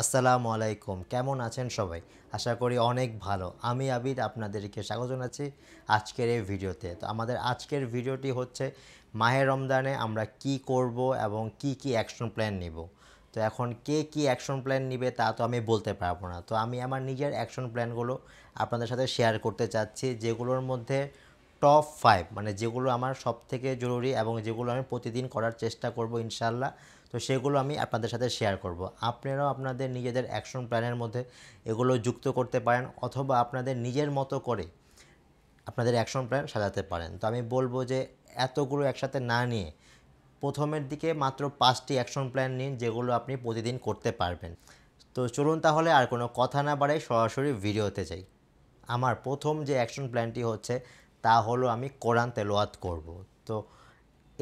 আসসালামু আলাইকুম কেমন আছেন সবাই আশা করি অনেক ভালো আমি আবির আপনাদেরকে স্বাগত জানাচ্ছি আজকের এই ভিডিওতে তো আমাদের আজকের ভিডিওটি হচ্ছে মাহে রমদানে আমরা কি করব এবং কি কি অ্যাকশন প্ল্যান নিব তো এখন কে কি অ্যাকশন প্ল্যান নিবে তা তো আমি বলতে পারবো না তো আমি আমার নিজের অ্যাকশন প্ল্যানগুলো আপনাদের সাথে শেয়ার করতে চাচ্ছি যেগুলোর মধ্যে টপ ফাইভ মানে যেগুলো আমার সব থেকে জরুরি এবং যেগুলো আমি প্রতিদিন করার চেষ্টা করব ইনশাল্লাহ তো সেগুলো আমি আপনাদের সাথে শেয়ার করব। আপনারাও আপনাদের নিজেদের অ্যাকশন প্ল্যানের মধ্যে এগুলো যুক্ত করতে পারেন অথবা আপনাদের নিজের মতো করে আপনাদের অ্যাকশন প্ল্যান সাজাতে পারেন তো আমি বলবো যে এতগুলো একসাথে না নিয়ে প্রথমের দিকে মাত্র পাঁচটি অ্যাকশন প্ল্যান নিন যেগুলো আপনি প্রতিদিন করতে পারবেন তো চলুন তাহলে আর কোনো কথা না বাড়াই সরাসরি ভিডিওতে যাই আমার প্রথম যে অ্যাকশন প্ল্যানটি হচ্ছে তা হলো আমি কোরআন তেলোয়াত করব তো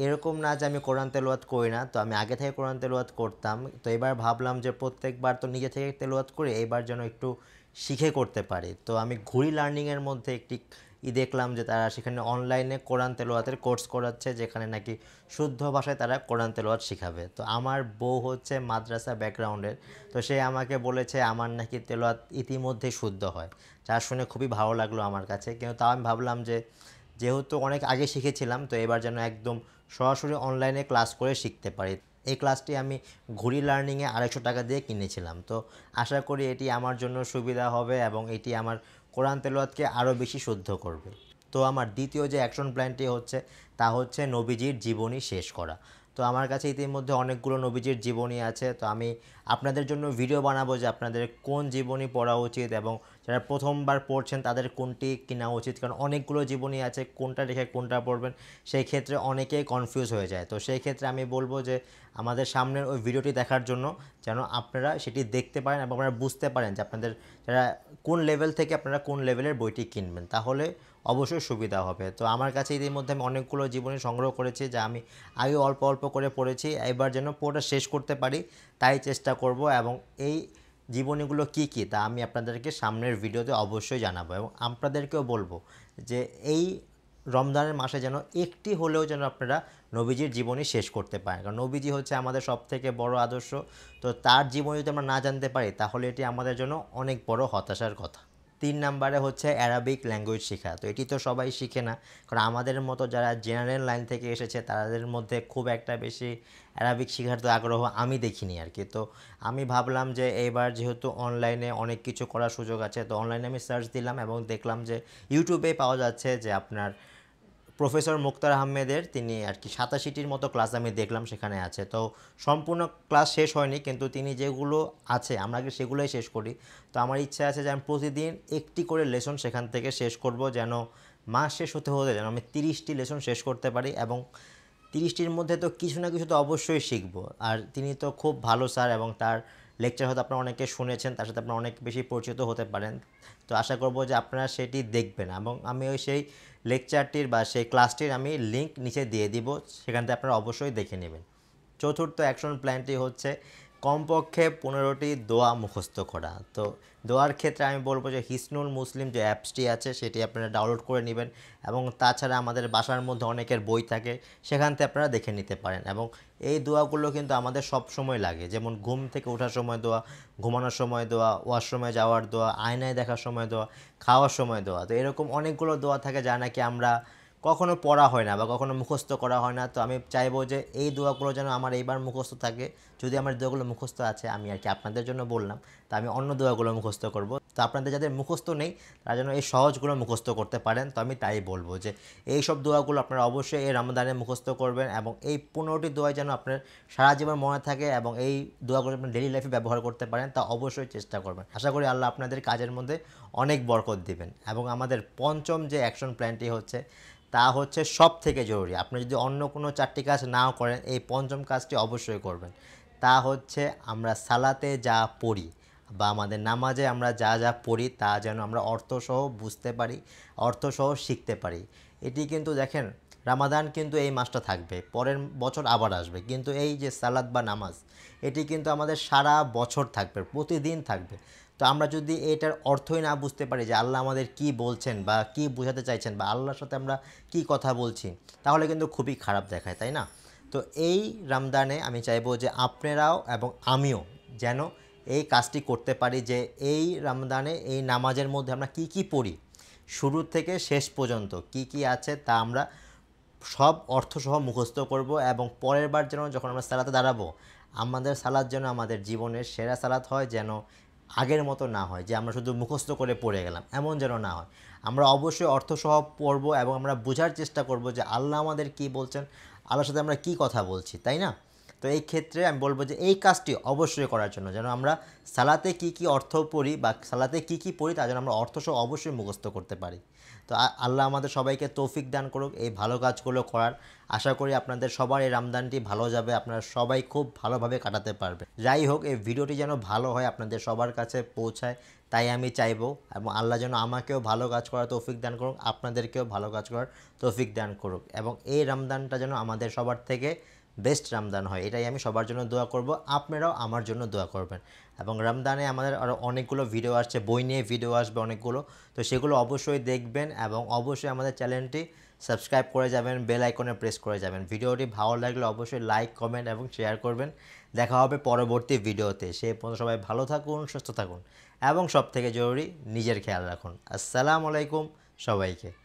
এরকম না যে আমি কোরআন তেলোয়াত করি না তো আমি আগে থেকে কোরআন তেলোয়াত করতাম তো এবার ভাবলাম যে প্রত্যেকবার তো নিজে থেকে তেলোয়াত করি এবার যেন একটু শিখে করতে পারি তো আমি ঘুরি লার্নিংয়ের মধ্যে একটি ই দেখলাম যে তারা সেখানে অনলাইনে কোরআন তেলোয়াতের কোর্স করাচ্ছে যেখানে নাকি শুদ্ধ ভাষায় তারা কোরআন তেলোয়াত শিখাবে তো আমার বউ হচ্ছে মাদ্রাসা ব্যাকগ্রাউন্ডের তো সে আমাকে বলেছে আমার নাকি তেলোয়াত ইতিমধ্যে শুদ্ধ হয় যা শুনে খুবই ভালো লাগলো আমার কাছে কিন্তু তাও আমি ভাবলাম যে যেহেতু অনেক আগে শিখেছিলাম তো এবার যেন একদম সরাসরি অনলাইনে ক্লাস করে শিখতে পারি এই ক্লাসটি আমি ঘুরি লার্নিংয়ে আড়াইশো টাকা দিয়ে কিনেছিলাম তো আশা করি এটি আমার জন্য সুবিধা হবে এবং এটি আমার কোরআন তেলোয়াতকে আরও বেশি শুদ্ধ করবে তো আমার দ্বিতীয় যে অ্যাকশন প্ল্যানটি হচ্ছে তা হচ্ছে নবীজির জীবনী শেষ করা তো আমার কাছে ইতিমধ্যে অনেকগুলো নবীজির জীবনী আছে তো আমি আপনাদের জন্য ভিডিও বানাবো যে আপনাদের কোন জীবনী পড়া উচিত এবং যারা প্রথমবার পড়ছেন তাদের কোনটি কেনা উচিত কারণ অনেকগুলো জীবনী আছে কোনটা রেখে কোনটা পড়বেন সেই ক্ষেত্রে অনেকেই কনফিউজ হয়ে যায় তো সেই ক্ষেত্রে আমি বলবো যে আমাদের সামনের ওই ভিডিওটি দেখার জন্য যেন আপনারা সেটি দেখতে পারেন এবং আপনারা বুঝতে পারেন যে আপনাদের যারা কোন লেভেল থেকে আপনারা কোন লেভেলের বইটি কিনবেন তাহলে অবশ্যই সুবিধা হবে তো আমার কাছে মধ্যে আমি অনেকগুলো জীবনী সংগ্রহ করেছি যা আমি আগে অল্প অল্প করে পড়েছি এবার যেন পুরোটা শেষ করতে পারি তাই চেষ্টা করব এবং এই জীবনীগুলো কি কি তা আমি আপনাদেরকে সামনের ভিডিওতে অবশ্যই জানাবো এবং আপনাদেরকেও বলবো যে এই রমজানের মাসে যেন একটি হলেও যেন আপনারা নবীজির জীবনী শেষ করতে পারেন কারণ নবীজি হচ্ছে আমাদের সব থেকে বড় আদর্শ তো তার জীবনী যদি আমরা না জানতে পারি তাহলে এটি আমাদের জন্য অনেক বড় হতাশার কথা তিন নাম্বারে হচ্ছে অ্যারাবিক ল্যাঙ্গুয়েজ শেখা তো এটি তো সবাই শিখে না কারণ আমাদের মতো যারা জেনারেল লাইন থেকে এসেছে তাদের মধ্যে খুব একটা বেশি অ্যারাবিক শেখার তো আগ্রহ আমি দেখিনি আর কি তো আমি ভাবলাম যে এবার যেহেতু অনলাইনে অনেক কিছু করার সুযোগ আছে তো অনলাইনে আমি সার্চ দিলাম এবং দেখলাম যে ইউটিউবে পাওয়া যাচ্ছে যে আপনার প্রফেসর মুক্তার আহমেদের তিনি আর কি সাতাশিটির মতো ক্লাস আমি দেখলাম সেখানে আছে তো সম্পূর্ণ ক্লাস শেষ হয়নি কিন্তু তিনি যেগুলো আছে আমরা আগে সেগুলোই শেষ করি তো আমার ইচ্ছা আছে যে আমি প্রতিদিন একটি করে লেসন সেখান থেকে শেষ করব যেন মাস শেষ হতে হতে যেন আমি তিরিশটি লেসন শেষ করতে পারি এবং তিরিশটির মধ্যে তো কিছু না কিছু তো অবশ্যই শিখব আর তিনি তো খুব ভালো স্যার এবং তার লেকচার হয়তো আপনারা অনেকে শুনেছেন তার সাথে আপনারা অনেক বেশি পরিচিত হতে পারেন তো আশা করব যে আপনারা সেটি দেখবেন এবং আমি ওই সেই লেকচারটির বা সেই ক্লাসটির আমি লিঙ্ক নিচে দিয়ে দিব সেখান থেকে আপনারা অবশ্যই দেখে নেবেন চতুর্থ অ্যাকশন প্ল্যানটি হচ্ছে কমপক্ষে পনেরোটি দোয়া মুখস্থ করা তো দোয়ার ক্ষেত্রে আমি বলবো যে হিসনুল মুসলিম যে অ্যাপসটি আছে সেটি আপনারা ডাউনলোড করে নেবেন এবং তাছাড়া আমাদের বাসার মধ্যে অনেকের বই থাকে সেখান থেকে আপনারা দেখে নিতে পারেন এবং এই দোয়াগুলো কিন্তু আমাদের সব সময় লাগে যেমন ঘুম থেকে ওঠার সময় দোয়া ঘুমানোর সময় দোয়া ওয়াশরুমে যাওয়ার দোয়া আয়নায় দেখার সময় দোয়া খাওয়ার সময় দোয়া তো এরকম অনেকগুলো দোয়া থাকে যা নাকি আমরা কখনো পড়া হয় না বা কখনো মুখস্থ করা হয় না তো আমি চাইবো যে এই দোয়াগুলো যেন আমার এইবার মুখস্থ থাকে যদি আমার দোয়াগুলো মুখস্থ আছে আমি আর কি আপনাদের জন্য বললাম তা আমি অন্য দোয়াগুলো মুখস্থ করব তো আপনাদের যাদের মুখস্থ নেই তারা যেন এই সহজগুলো মুখস্থ করতে পারেন তো আমি তাই বলবো যে এই সব দোয়াগুলো আপনারা অবশ্যই এই রামদানে মুখস্থ করবেন এবং এই পনেরোটি দোয়া যেন আপনার সারা জীবন মনে থাকে এবং এই দোয়াগুলো আপনার ডেলি লাইফে ব্যবহার করতে পারেন তা অবশ্যই চেষ্টা করবেন আশা করি আল্লাহ আপনাদের কাজের মধ্যে অনেক বরকত দিবেন এবং আমাদের পঞ্চম যে অ্যাকশন প্ল্যানটি হচ্ছে তা হচ্ছে সব থেকে জরুরি আপনি যদি অন্য কোনো চারটি কাজ না করেন এই পঞ্চম কাজটি অবশ্যই করবেন তা হচ্ছে আমরা সালাতে যা পড়ি বা আমাদের নামাজে আমরা যা যা পড়ি তা যেন আমরা অর্থসহ বুঝতে পারি অর্থসহ শিখতে পারি এটি কিন্তু দেখেন রামাদান কিন্তু এই মাসটা থাকবে পরের বছর আবার আসবে কিন্তু এই যে সালাদ বা নামাজ এটি কিন্তু আমাদের সারা বছর থাকবে প্রতিদিন থাকবে তো আমরা যদি এটার অর্থই না বুঝতে পারি যে আল্লাহ আমাদের কি বলছেন বা কি বোঝাতে চাইছেন বা আল্লাহর সাথে আমরা কি কথা বলছি তাহলে কিন্তু খুবই খারাপ দেখায় তাই না তো এই রামদানে আমি চাইবো যে আপনারাও এবং আমিও যেন এই কাজটি করতে পারি যে এই রামদানে এই নামাজের মধ্যে আমরা কি কি পড়ি শুরু থেকে শেষ পর্যন্ত কি কি আছে তা আমরা সব অর্থসহ মুখস্থ করব এবং পরের বার যেন যখন আমরা সালাতে দাঁড়াবো আমাদের সালাদ যেন আমাদের জীবনের সেরা সালাত হয় যেন আগের মতো না হয় যে আমরা শুধু মুখস্থ করে পড়ে গেলাম এমন যেন না হয় আমরা অবশ্যই অর্থসহ পড়ব এবং আমরা বোঝার চেষ্টা করব যে আল্লাহ আমাদের কি বলছেন আল্লাহর সাথে আমরা কি কথা বলছি তাই না তো এই ক্ষেত্রে আমি বলবো যে এই কাজটি অবশ্যই করার জন্য যেন আমরা সালাতে কি কি অর্থ পড়ি বা সালাতে কি কি পড়ি তা যেন আমরা অর্থ সহ অবশ্যই মুখস্থ করতে পারি তো আল্লাহ আমাদের সবাইকে তৌফিক দান করুক এই ভালো কাজগুলো করার আশা করি আপনাদের সবার এই রামদানটি ভালো যাবে আপনারা সবাই খুব ভালোভাবে কাটাতে পারবে যাই হোক এই ভিডিওটি যেন ভালো হয় আপনাদের সবার কাছে পৌঁছায় তাই আমি চাইবো এবং আল্লাহ যেন আমাকেও ভালো কাজ করার তৌফিক দান করুক আপনাদেরকেও ভালো কাজ করার তৌফিক দান করুক এবং এই রামদানটা যেন আমাদের সবার থেকে বেস্ট রমদান হয় এটাই আমি সবার জন্য দোয়া করব আপনারাও আমার জন্য দোয়া করবেন এবং রমদানে আমাদের আরও অনেকগুলো ভিডিও আসছে বই নিয়ে ভিডিও আসবে অনেকগুলো তো সেগুলো অবশ্যই দেখবেন এবং অবশ্যই আমাদের চ্যানেলটি সাবস্ক্রাইব করে যাবেন বেল আইকনে প্রেস করে যাবেন ভিডিওটি ভালো লাগলে অবশ্যই লাইক কমেন্ট এবং শেয়ার করবেন দেখা হবে পরবর্তী ভিডিওতে সে পর্যন্ত সবাই ভালো থাকুন সুস্থ থাকুন এবং সব থেকে জরুরি নিজের খেয়াল রাখুন আসসালামু আলাইকুম সবাইকে